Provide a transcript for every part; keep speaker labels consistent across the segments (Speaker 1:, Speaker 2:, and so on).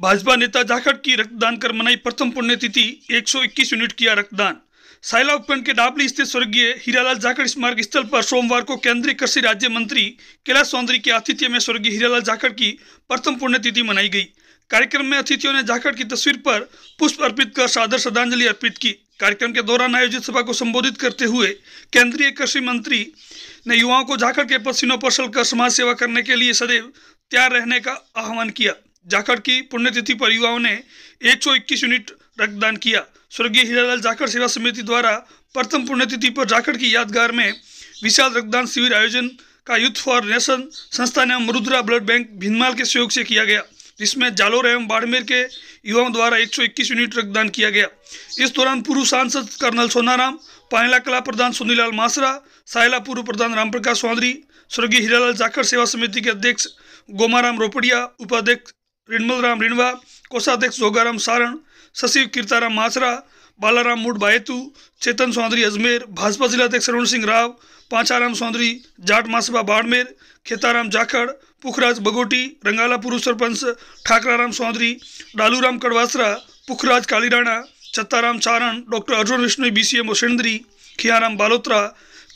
Speaker 1: भाजपा नेता जाखड़ की रक्तदान कर मनाई प्रथम पुण्यतिथि 121 यूनिट किया रक्तदान साइला उपखंड के डाबली स्थित स्वर्गीय हीरालाल जाखड़ स्मारक स्थल पर सोमवार को केंद्रीय कृषि राज्य मंत्री कैलाश सौंदरी के आतिथ्य में स्वर्गीय हीरालाल जाखड़ की प्रथम पुण्यतिथि मनाई गई कार्यक्रम में अतिथियों ने जाखड़ की तस्वीर पर पुष्प अर्पित कर सादर श्रद्धांजलि अर्पित की कार्यक्रम के दौरान आयोजित सभा को संबोधित करते हुए केंद्रीय कृषि मंत्री ने युवाओं को झाखड़ के पसीनों पर चलकर समाज सेवा करने के लिए सदैव तैयार रहने का आह्वान किया जाखड़ की पुण्यतिथि पर युवाओं ने 121 यूनिट रक्तदान किया स्वर्गीय हीरालाल जाखड़ सेवा समिति द्वारा प्रथम पुण्यतिथि पर जाखड़ की यादगार में विशाल रक्तदान शिविर आयोजन का यूथ फॉर नेशन संस्था ने मरुद्रा ब्लड बैंक भिनमाल के सहयोग से किया गया जिसमें जालोर एवं बाड़मेर के युवाओं द्वारा 121 यूनिट रक्तदान किया गया इस दौरान पूर्व सांसद कर्नल सोनाराम पायला कला प्रधान सुनीलाल मासरा सायला पूर्व प्रधान रामप्रकाश चौधरी स्वर्गीय हीरालाल जाखड़ सेवा समिति के अध्यक्ष गोमाराम रोपड़िया उपाध्यक्ष राम रिणवा कोषाध्यक्ष जोगाराम सारण सचिव कीर्ताराम माचरा बालाराम मुड बायतू चेतन सौंदरी अजमेर भाजपा जिलाध्यक्ष अरुण सिंह राव पांचाराम सौंदरी जाट मासबा बाड़मेर खेताराम जाखड़ पुखराज बगोटी रंगाला पुरुष sarpanch Thakararam Saundari Daluram Kadwasara Pukhraj Kalirana Chhattaram Charan doctor Arjun Vishnu B C M Oshendri Khiyaram Balotra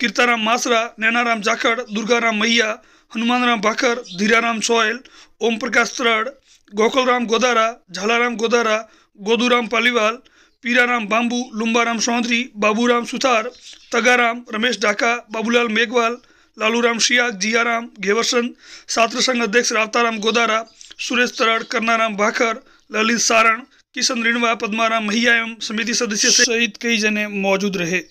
Speaker 1: Kirtaram Masra Nainaram Jakhar Durgaram Maiya Hanumanram Bhakar Dhiraram Soyal Om Prakash Tarad Gokulram Godara Jhalaram Godara Goduram Paliwal Piraram Bambu Lumbaram Chaudhary Baburam Suthar Tagaram Ramesh Dhaka Babulal Meghwal Laluram Shiya Jiyaram Ghewarsan सात्र संघ अध्यक्ष रावताराम गोदारा सुरेश तराड़ करनाराम भाखर ललित सारण किशन रिणवा पद्माराम महिया एवं समिति सदस्य सहित कई जने मौजूद रहे